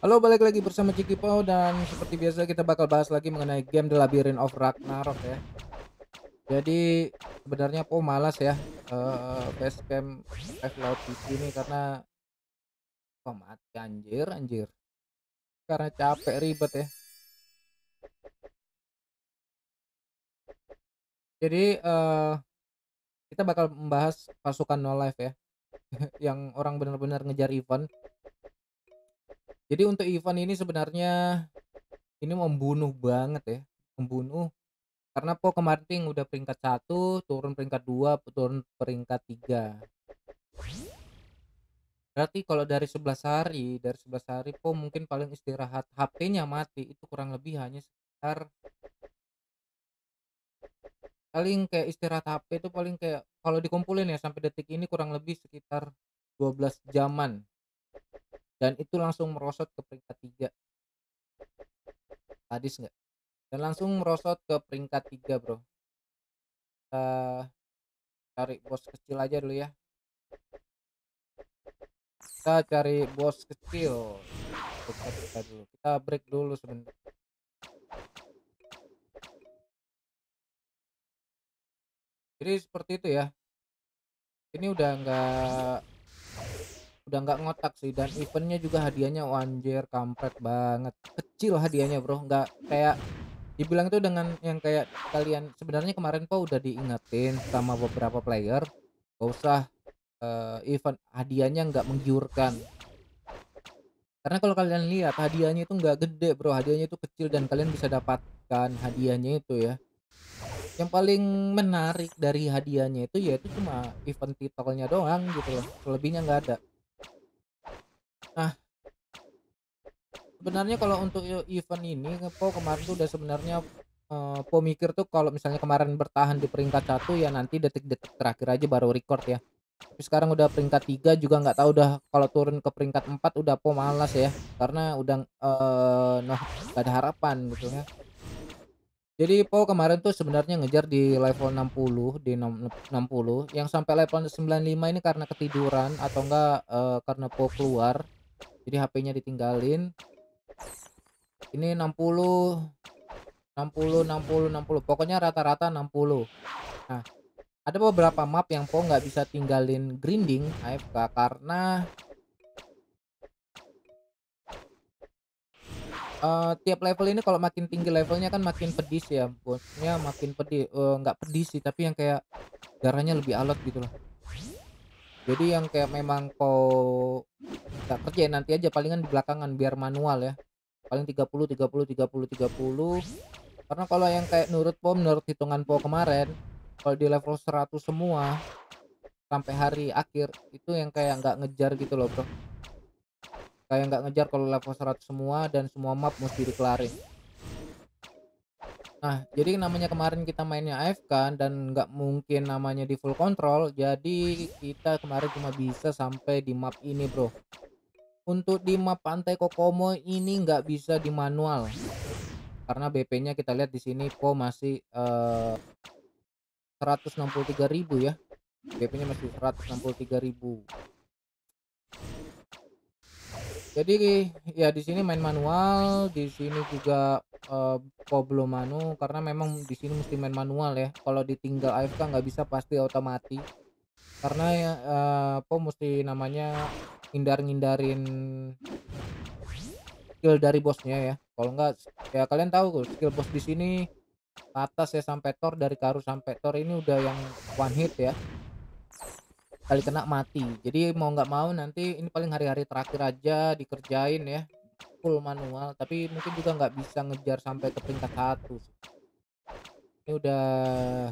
Halo, balik lagi bersama Ciki Pau dan seperti biasa kita bakal bahas lagi mengenai game The Labyrinth of Ragnarok ya. Jadi sebenarnya Pau malas ya uh, f Live di sini karena kok mati anjir anjir. Karena capek ribet ya. Jadi uh, kita bakal membahas pasukan no life ya. yang orang benar-benar ngejar event jadi untuk event ini sebenarnya ini membunuh banget ya, membunuh karena Po kemarin udah peringkat satu, turun peringkat dua, turun peringkat tiga. Berarti kalau dari sebelas hari, dari sebelas hari Po mungkin paling istirahat HP-nya mati itu kurang lebih hanya sekitar paling kayak istirahat HP itu paling kayak kalau dikumpulin ya sampai detik ini kurang lebih sekitar 12 jaman dan itu langsung merosot ke peringkat tiga hadis nggak dan langsung merosot ke peringkat tiga bro kita eh, cari bos kecil aja dulu ya kita cari bos kecil kita, kita dulu kita break dulu sebentar jadi seperti itu ya ini udah nggak udah nggak ngotak sih dan eventnya juga hadiahnya wanjir kampret banget kecil hadiahnya bro nggak kayak dibilang itu dengan yang kayak kalian sebenarnya kemarin kok udah diingetin sama beberapa player gak usah uh, event hadiahnya nggak menggiurkan karena kalau kalian lihat hadiahnya itu nggak gede bro hadiahnya itu kecil dan kalian bisa dapatkan hadiahnya itu ya yang paling menarik dari hadiahnya itu yaitu cuma event titelnya doang gitu loh selebihnya nggak ada Nah, sebenarnya kalau untuk e-, event ini Po kemarin tuh udah sebenarnya uh, Po mikir tuh kalau misalnya kemarin bertahan di peringkat satu ya nanti detik-detik terakhir aja baru record ya. Tapi sekarang udah peringkat tiga juga nggak tahu udah kalau turun ke peringkat empat udah Po malas ya karena udah uh, noh gak ada harapan gitu ya. Jadi Po kemarin tuh sebenarnya ngejar di level 60 di 60 yang sampai level 95 ini karena ketiduran atau enggak uh, karena Po keluar jadi HP-nya ditinggalin ini 60 60 60 60 pokoknya rata-rata 60 nah ada beberapa map yang po nggak bisa tinggalin grinding AFK karena uh, tiap level ini kalau makin tinggi levelnya kan makin pedis ya bosnya makin nggak uh, eh, nggak pedis sih tapi yang kayak darahnya lebih alot gitu loh jadi yang kayak memang kau nggak kerjain nanti aja palingan di belakangan biar manual ya paling 30 30 30 30 karena kalau yang kayak nurut po menurut hitungan po kemarin kalau di level 100 semua sampai hari akhir itu yang kayak nggak ngejar gitu loh bro kayak nggak ngejar kalau level 100 semua dan semua map mesti dikelarin Nah, jadi namanya kemarin kita mainnya AF kan dan nggak mungkin namanya di full control. Jadi kita kemarin cuma bisa sampai di map ini, bro. Untuk di map Pantai Kokomo ini nggak bisa di manual. Karena BP-nya kita lihat di sini Po masih eh, uh, 163.000 ya. BP-nya masih 163.000 jadi ya di sini main manual di sini juga uh, belum manu karena memang di sini mesti main manual ya kalau ditinggal AFK nggak bisa pasti otomatis karena ya uh, po mesti namanya ngindar-ngindarin skill dari bosnya ya. Kalau enggak ya kalian tahu skill bos di sini atas ya sampai tor dari Karu sampai tor ini udah yang one hit ya. Kali kena mati. Jadi mau nggak mau nanti ini paling hari-hari terakhir aja dikerjain ya full manual tapi mungkin juga nggak bisa ngejar sampai ke peringkat satu ini udah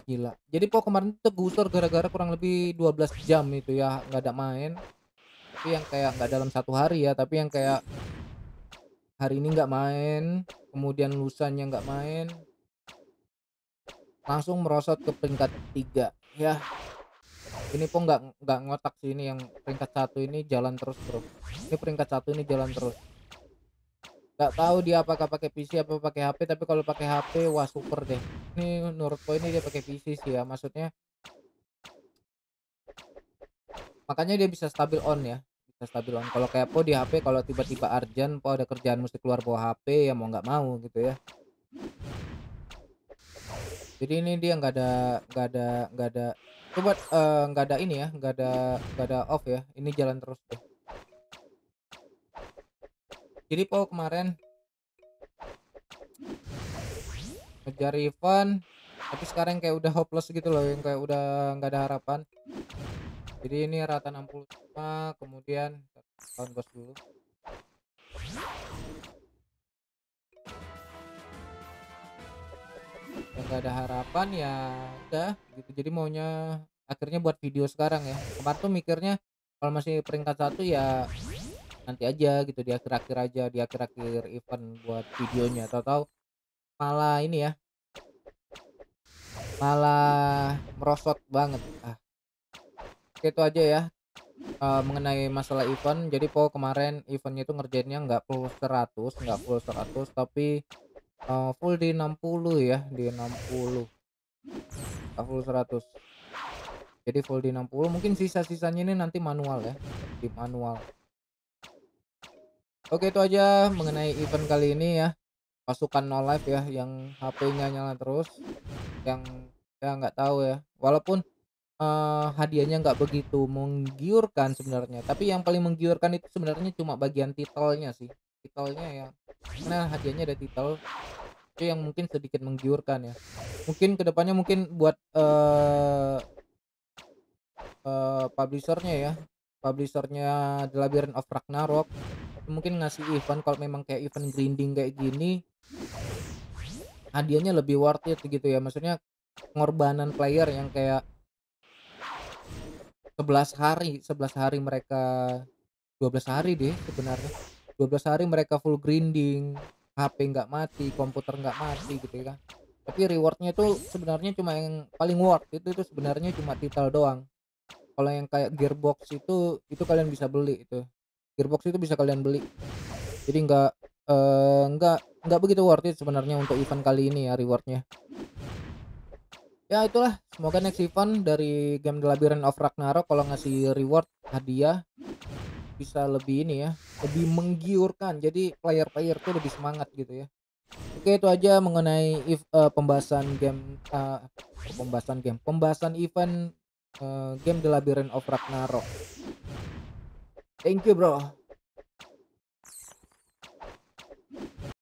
gila jadi po kemarin tuh gusur gara-gara kurang lebih 12 jam itu ya nggak ada main tapi yang kayak nggak dalam satu hari ya tapi yang kayak hari ini nggak main kemudian lusanya nggak main langsung merosot ke peringkat tiga ya ini pun nggak nggak ngotak sih ini yang peringkat satu ini jalan terus bro ini peringkat satu ini jalan terus nggak tahu dia apakah pakai PC apa pakai HP tapi kalau pakai HP wah super deh ini Nurko ini dia pakai PC sih ya maksudnya makanya dia bisa stabil on ya bisa stabil on kalau kayak po di HP kalau tiba-tiba Arjan po ada kerjaan mesti keluar bawa HP ya mau nggak mau gitu ya jadi ini dia nggak ada nggak ada nggak ada coba eh, nggak ada ini ya nggak ada nggak ada off ya ini jalan terus tuh. jadi po kemarin ngejar event, tapi sekarang kayak udah hopeless gitu loh yang kayak udah nggak ada harapan jadi ini rata 65 kemudian tahun bos dulu Enggak ada harapan ya udah gitu jadi maunya akhirnya buat video sekarang ya kemarin tuh mikirnya kalau masih peringkat satu ya nanti aja gitu di akhir-akhir aja di akhir-akhir event buat videonya tahu-tahu malah ini ya malah merosot banget ah itu aja ya uh, mengenai masalah event jadi po kemarin eventnya itu ngerjainnya nggak full 100 nggak full 100 tapi uh, full di 60 ya di 60 nggak full 100 jadi full di 60 mungkin sisa-sisanya ini nanti manual ya di manual Oke itu aja mengenai event kali ini ya pasukan no life ya yang HP-nya nyala terus yang saya nggak tahu ya walaupun uh, hadiahnya nggak begitu menggiurkan sebenarnya tapi yang paling menggiurkan itu sebenarnya cuma bagian titelnya sih titelnya ya nah hadiahnya ada titel itu yang mungkin sedikit menggiurkan ya mungkin kedepannya mungkin buat uh, uh, publishernya ya publishernya The Labyrinth of Ragnarok mungkin ngasih event kalau memang kayak event grinding kayak gini hadiahnya lebih worth it gitu ya maksudnya pengorbanan player yang kayak 11 hari 11 hari mereka 12 hari deh sebenarnya 12 hari mereka full grinding HP nggak mati komputer nggak mati gitu ya kan. tapi rewardnya itu sebenarnya cuma yang paling worth itu itu sebenarnya cuma title doang kalau yang kayak gearbox itu itu kalian bisa beli itu gearbox itu bisa kalian beli jadi nggak eh, nggak nggak begitu worth it sebenarnya untuk event kali ini ya rewardnya ya itulah semoga next event dari game The Labyrinth of Ragnarok kalau ngasih reward hadiah bisa lebih ini ya lebih menggiurkan jadi player-player tuh lebih semangat gitu ya oke itu aja mengenai if, uh, pembahasan game uh, pembahasan game pembahasan event uh, game The Labyrinth of Ragnarok thank you bro